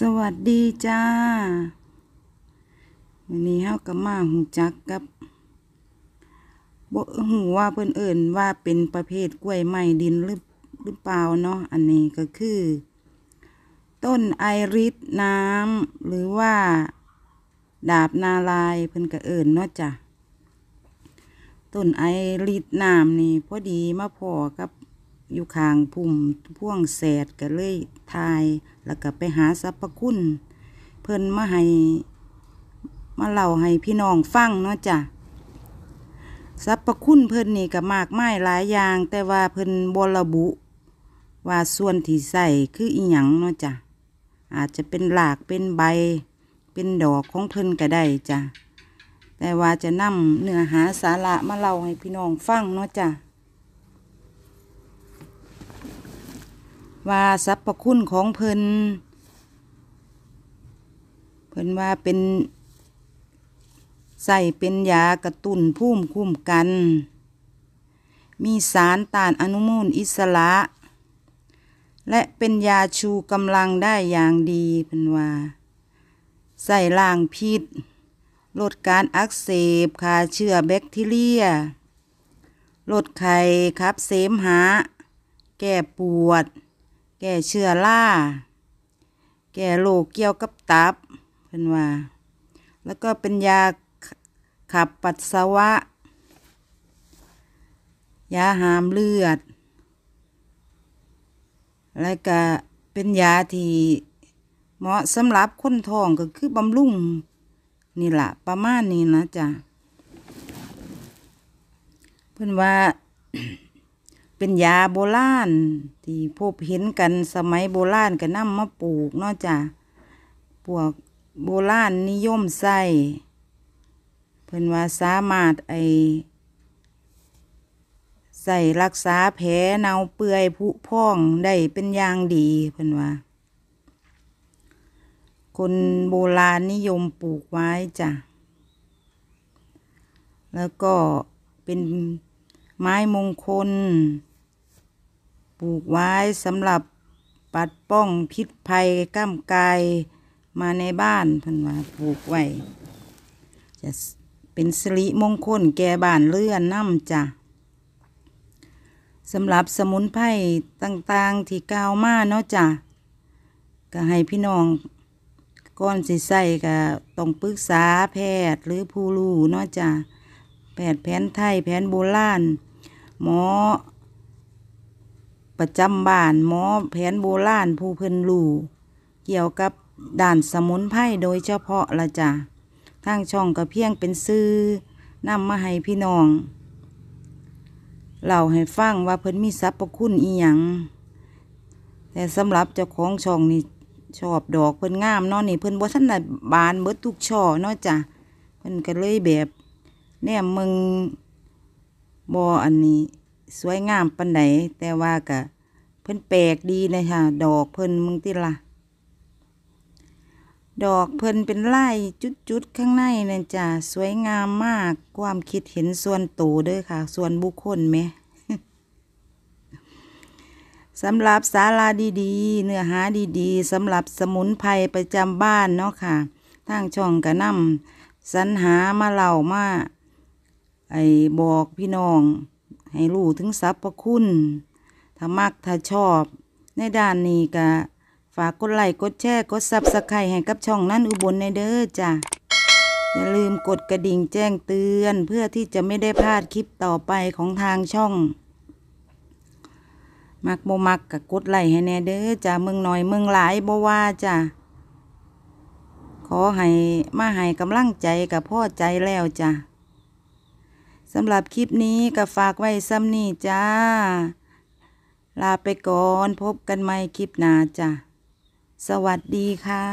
สวัสดีจ้าวันนี้เฮากับมาหูจักกับบ่หูว่าเพิ่นเอิ่นว่าเป็นประเภทกล้วยไม้ดินหรือหรือเปล่าเนาะอันนี้ก็คือ ต้นไอริสน้ำหรือว่าดาบนาลายเพิ่นก็เอิ่นเนาะจ้ะ ต้นไอริสน้ำนี่พอดีมาพอกับอยู่ข้างพุ่มพ่วงแสดก็เลยทาย แล้วก็ไปหาสรรพคุณเพิ่นมาให้มาเล่าให้พี่น้องฟังเนาะจ้ะสรรพคุณเพิ่นนี่ก็มากมายหลายอย่าง แต่ว่าเพิ่นบระบุ ว่าส่วนที่ใส่คืออีหยังเนาะจ้ะอาจจะเป็นหลากเป็นใบเป็นดอกของเพิ่นก็ได้จ้ะแต่ว่าจะนำเนื้อหาสาระมาเล่าให้พี่น้องฟังเนาะจ้ะว่าสรรพคุณของเพิ่น เพิ่นว่าเป็นใส่เป็นยากระตุ้นภูมิคุ้มกัน มีสารต้านอนุมูลอิสระ และเป็นยาชูกำลังได้อย่างดีเพิ่นว่าใส่ล่างพิษ ลดการอักเสบ ฆ่าเชื้อแบคทีเรีย ลดไข้ครับเสมหะแก้ปวดแก่เชื้อราแก่โรคเกี่ยวกับตับ เพิ่นว่า แล้วก็เป็นยาขับปัสสาวะ ยาหามเลือด และก็เป็นยาที่เหมาะสำหรับคนท้องก็คือบำรุงนี่แหละ ประมาณนี้นะจ๊ะเพื่อนว่าเป็นยาโบราณ ที่พบเห็นกันสมัยโบราณก็นำมาปลูกเนาะจ้ะพวกโบราณนิยมใส่เพิ่นว่าสามารถไอใส่รักษาแผลเน่าเปื่อยผุพองได้เป็นอย่างดีเพิ่นว่า คนโบราณนิยมปลูกไว้จ้ะ แล้วก็เป็นไม้มงคลลูกไว้สำหรับปัดป้องพิษภัยก้ามกายมาในบ้านพันว่าปลูกไว้ จะเป็นสิริมงคลแก่บ้านเลื่อนน้ำจ้ะสำหรับสมุนไพรต่าง ๆที่กาวมาเนาะจ้ะก็ให้พี่น้องก้อนสิใส่ก็ต้องปรึกษาแพทย์หรือผู้รู้เนาะจ้ะแพทย์แผนไทยแผนโบราณหมอประจำบ้านหมอแผนโบราณ ผู้เพิ่นรู้เกี่ยวกับด่านสมุนไพรโดยเฉพาะละจ้ะทางช่องกระเพียงเป็นซื้อนำมาให้พี่น้องเล่าให้ฟังว่าเพิ่นมีทรัพย์ประคุณอีหยังแต่สำหรับเจ้าของช่องนี่ ชอบดอกเพิ่นงามเนาะนี่ เพิ่นบ่ทันได้บานเบิดทุกช่อเนาะจ้ะเพิ่นก็เลยแบบแนมมึงบ่อันนี้สวยงามปันไหน แต่ว่ากะเพิ่นแปลกดีนะคะดอกเพิ่นมึงติละ ดอกเพิ่นเป็นไล่จุดๆ ข้างในนั่นจ้ะสวยงามมาก ความคิดเห็นส่วนตัวเด้อค่ะ ส่วนบุคคลไหมสำหรับสาราดีๆ เนื้อหาดีๆสำหรับสมุนไพรประจำบ้านเนาะค่ะทางช่องกระนำสรรหามาเล่ามา ไอ้บอกพี่น้องให้รู้ถึงสรรพคุณ ถ้ามักถ้าชอบ ในด้านนี้ก็ฝากกดไลค์ กดแชร์ กดซับสไครต์ให้ กับช่องนั้นอุบลในเด้อจ้ะ อย่าลืมกดกระดิ่งแจ้งเตือนเพื่อที่จะไม่ได้ พลาด คลิปต่อไปของทางช่อง มักบมักกับกดไลค์ให้แน่เด้อจ้ะเมืองน่อยเมืองหลายบ่ว่าจ้ะ ขอให้มาให้กำลังใจกับพ่อใจแล้วจ้ะสำหรับคลิปนี้ก็ฝากไว้ซ้ำนี่จ้า ลาไปก่อนพบกันใหม่คลิปหน้าจ้าสวัสดีค่ะ